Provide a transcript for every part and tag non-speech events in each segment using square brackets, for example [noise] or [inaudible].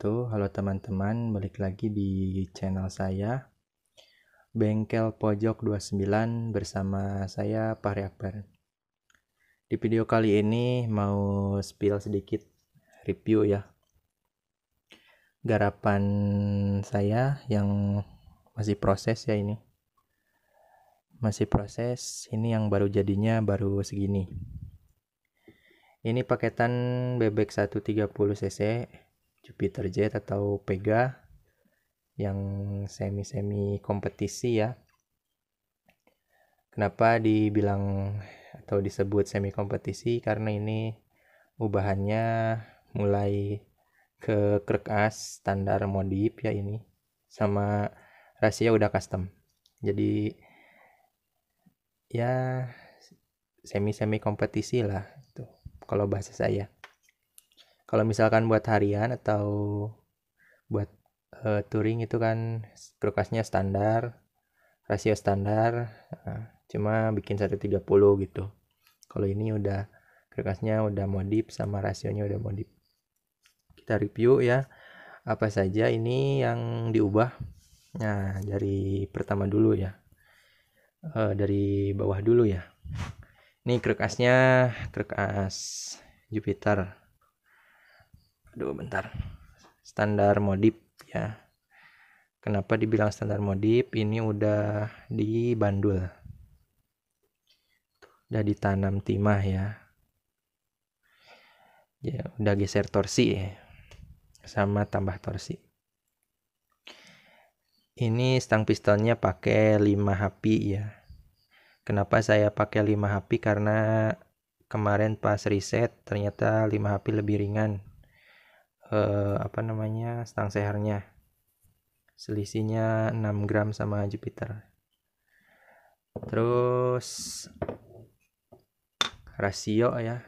wabarakatuh. Halo teman-teman, balik lagi di channel saya Bengkel Pojok 29 bersama saya Fahri Akbar. Di video kali ini mau spill sedikit review ya. Garapan saya yang masih proses ya ini. Masih proses, ini yang baru jadinya baru segini. Ini paketan bebek 130 cc Jupiter Jet atau Pega yang semi-semi kompetisi ya. Kenapa dibilang atau disebut semi kompetisi? Karena ini ubahannya mulai ke krek standar modif ya ini sama rasio udah custom. Jadi ya semi-semi kompetisi lah itu kalau bahasa saya kalau misalkan buat harian atau buat uh, touring itu kan kulkasnya standar rasio standar nah, cuma bikin 130 gitu kalau ini udah kulkasnya udah modif sama rasionya udah modif kita review ya apa saja ini yang diubah nah dari pertama dulu ya uh, dari bawah dulu ya ini kulkasnya kulkas Jupiter aduh bentar standar modif ya kenapa dibilang standar modif ini udah di bandul udah ditanam timah ya ya udah geser torsi ya. sama tambah torsi ini stang pistonnya pakai 5 HP ya kenapa saya pakai 5 HP karena kemarin pas riset ternyata 5 HP lebih ringan eh, apa namanya stang sehernya selisihnya 6 gram sama Jupiter terus rasio ya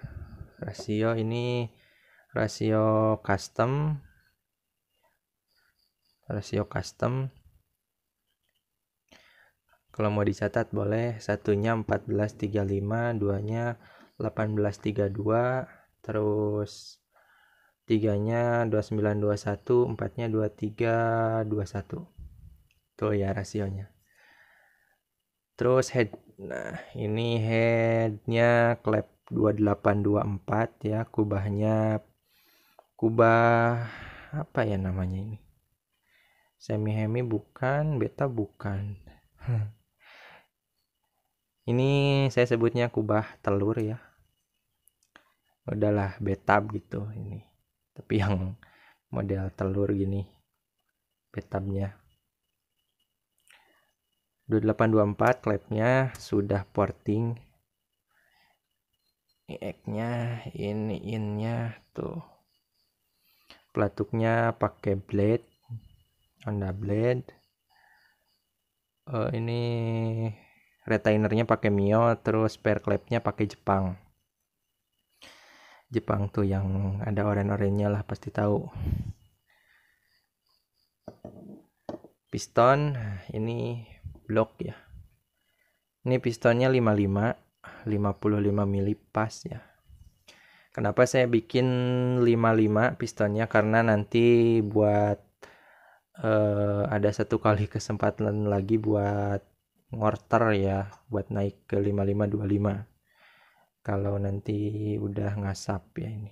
rasio ini rasio custom rasio custom kalau mau dicatat boleh satunya 1435 duanya 1832 terus tiganya 2921 empatnya 2321 tuh ya rasionya terus head nah ini headnya klep 2824 ya kubahnya kubah apa ya namanya ini semi hemi bukan beta bukan [laughs] ini saya sebutnya kubah telur ya udahlah beta gitu ini tapi yang model telur gini petabnya 2824 klepnya sudah porting EX nya ini innya tuh pelatuknya pakai blade Honda blade uh, ini retainernya pakai Mio terus spare klepnya pakai Jepang Jepang tuh yang ada oranye-oranye lah pasti tahu piston ini blok ya ini pistonnya 55 55 mili pas ya kenapa saya bikin 55 pistonnya karena nanti buat uh, ada satu kali kesempatan lagi buat ngorter ya buat naik ke 5525 kalau nanti udah ngasap ya ini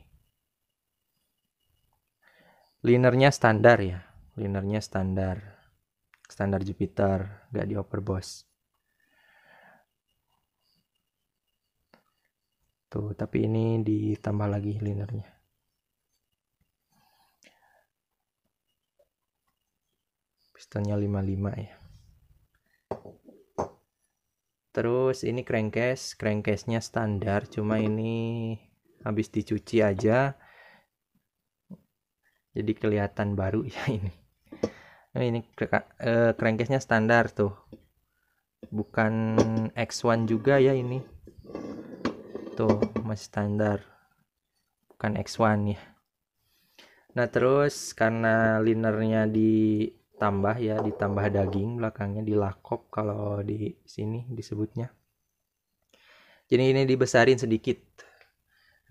linernya standar ya linernya standar standar Jupiter gak dioper bos tuh tapi ini ditambah lagi linernya pistonnya 55 ya terus ini crankcase crankcase-nya standar cuma ini habis dicuci aja jadi kelihatan baru [laughs] ya ini nah, ini eh, crankcase-nya standar tuh bukan X1 juga ya ini tuh masih standar bukan X1 ya nah terus karena linernya di tambah ya ditambah daging belakangnya dilakop kalau di sini disebutnya jadi ini dibesarin sedikit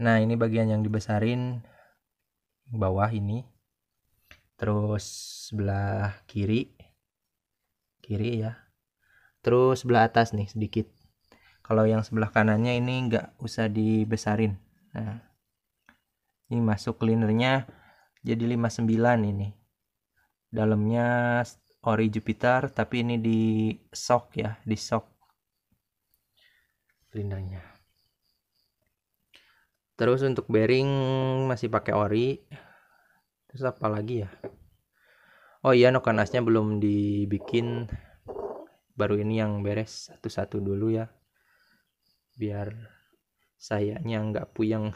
nah ini bagian yang dibesarin bawah ini terus sebelah kiri kiri ya terus sebelah atas nih sedikit kalau yang sebelah kanannya ini nggak usah dibesarin nah ini masuk cleanernya jadi 59 ini dalamnya ori Jupiter tapi ini di sok ya di sok lindanya terus untuk bearing masih pakai ori terus apa lagi ya oh iya nokanasnya belum dibikin baru ini yang beres satu-satu dulu ya biar sayanya nggak puyeng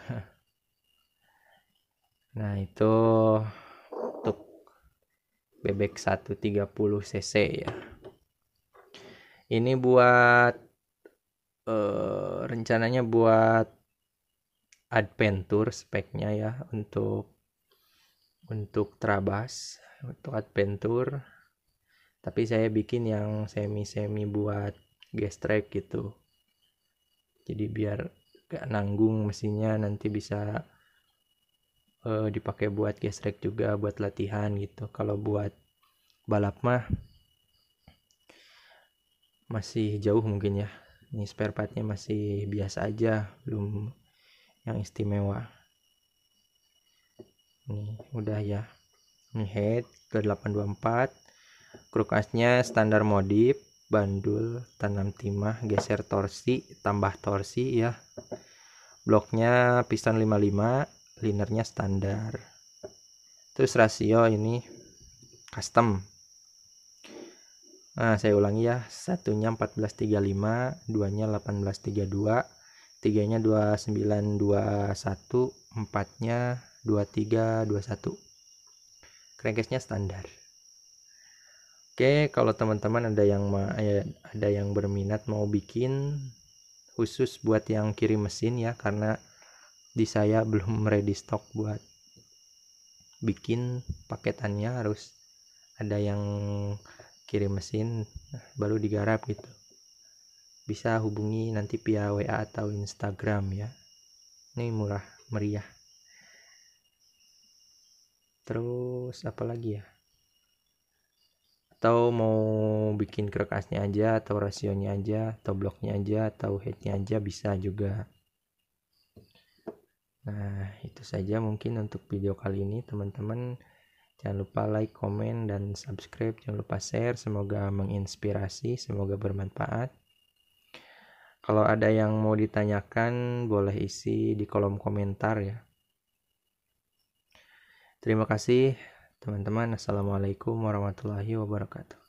[laughs] nah itu bebek 130 cc ya ini buat uh, rencananya buat adventure speknya ya untuk untuk Trabas untuk adventure tapi saya bikin yang semi-semi buat gas track gitu jadi biar gak nanggung mesinnya nanti bisa uh, dipakai buat gesrek juga buat latihan gitu kalau buat balap mah masih jauh mungkin ya ini spare partnya masih biasa aja belum yang istimewa ini udah ya ini head ke 824 krukasnya standar modif bandul tanam timah geser torsi tambah torsi ya bloknya piston 55 linernya standar terus rasio ini custom nah saya ulangi ya satunya 1435 duanya 1832 tiganya 2921 empatnya 2321 crankcase-nya standar Oke, kalau teman-teman ada yang eh, ada yang berminat mau bikin khusus buat yang kirim mesin ya karena di saya belum ready stock buat bikin paketannya harus ada yang kirim mesin baru digarap gitu bisa hubungi nanti via WA atau Instagram ya ini murah meriah terus apa lagi ya atau mau bikin kerekasnya aja atau rasionya aja atau bloknya aja atau headnya aja bisa juga Nah, itu saja mungkin untuk video kali ini teman-teman. Jangan lupa like, komen, dan subscribe. Jangan lupa share. Semoga menginspirasi, semoga bermanfaat. Kalau ada yang mau ditanyakan, boleh isi di kolom komentar ya. Terima kasih, teman-teman. Assalamualaikum warahmatullahi wabarakatuh.